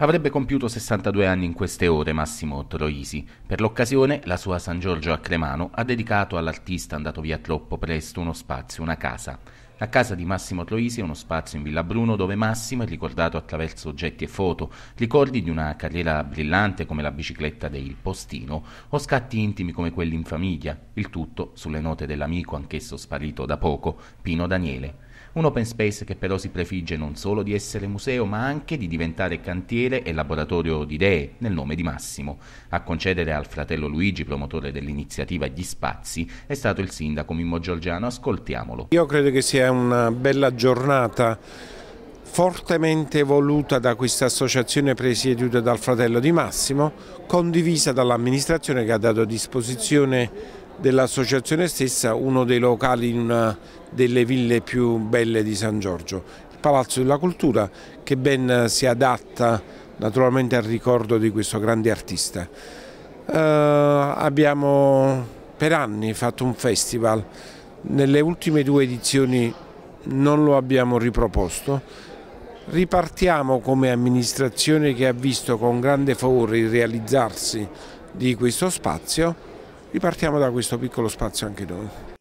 Avrebbe compiuto 62 anni in queste ore Massimo Troisi. Per l'occasione la sua San Giorgio a Cremano ha dedicato all'artista andato via troppo presto uno spazio, una casa. La casa di Massimo Troisi è uno spazio in Villa Bruno dove Massimo è ricordato attraverso oggetti e foto, ricordi di una carriera brillante come la bicicletta del postino o scatti intimi come quelli in famiglia, il tutto sulle note dell'amico anch'esso sparito da poco, Pino Daniele. Un open space che però si prefigge non solo di essere museo, ma anche di diventare cantiere e laboratorio di idee, nel nome di Massimo. A concedere al fratello Luigi, promotore dell'iniziativa Gli Spazi, è stato il sindaco Mimmo Giorgiano. Ascoltiamolo. Io credo che sia una bella giornata fortemente voluta da questa associazione presieduta dal fratello di Massimo, condivisa dall'amministrazione che ha dato a disposizione dell'associazione stessa uno dei locali in una delle ville più belle di San Giorgio, il Palazzo della Cultura che ben eh, si adatta naturalmente al ricordo di questo grande artista. Eh, abbiamo per anni fatto un festival, nelle ultime due edizioni non lo abbiamo riproposto, ripartiamo come amministrazione che ha visto con grande favore il realizzarsi di questo spazio Ripartiamo da questo piccolo spazio anche noi.